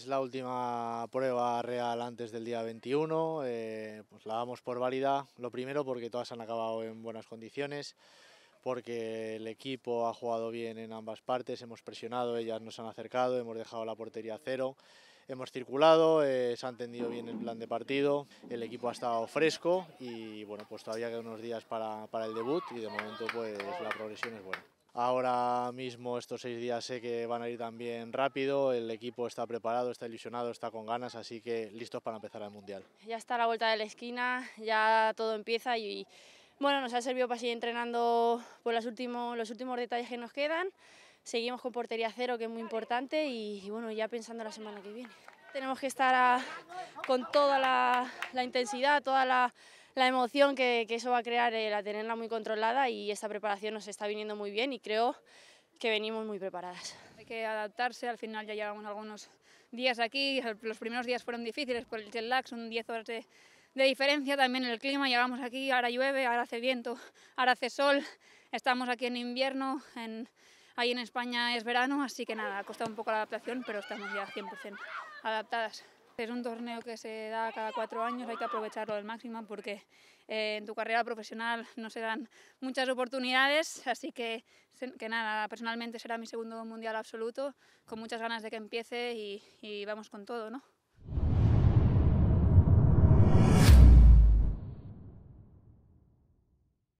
es la última prueba real antes del día 21, eh, pues la damos por válida, lo primero porque todas han acabado en buenas condiciones, porque el equipo ha jugado bien en ambas partes, hemos presionado, ellas nos han acercado, hemos dejado la portería a cero, hemos circulado, eh, se ha entendido bien el plan de partido, el equipo ha estado fresco y bueno, pues todavía quedan unos días para, el debut y de momento pues la progresión es buena. Ahora mismo estos seis días sé que van a ir también rápido, el equipo está preparado, está ilusionado, está con ganas, así que listos para empezar el Mundial. Ya está la vuelta de la esquina, ya todo empieza y bueno, nos ha servido para seguir entrenando por los últimos, los últimos detalles que nos quedan, seguimos con portería cero que es muy importante y, bueno, ya pensando la semana que viene. Tenemos que estar con toda la intensidad, toda la la emoción que, eso va a crear era eh, tenerla muy controlada y esta preparación nos está viniendo muy bien y creo que venimos muy preparadas. Hay que adaptarse, al final ya llevamos algunos días aquí, los primeros días fueron difíciles por el jet lag, son 10 horas de, diferencia, también el clima, llegamos aquí, ahora llueve, ahora hace viento, ahora hace sol, estamos aquí en invierno, ahí en España es verano, así que nada, ha costado un poco la adaptación, pero estamos ya 100% adaptadas. Es un torneo que se da cada cuatro años, hay que aprovecharlo al máximo porque eh, en tu carrera profesional no se dan muchas oportunidades, así que, que nada, personalmente será mi segundo mundial absoluto, con muchas ganas de que empiece y, y vamos con todo, ¿no?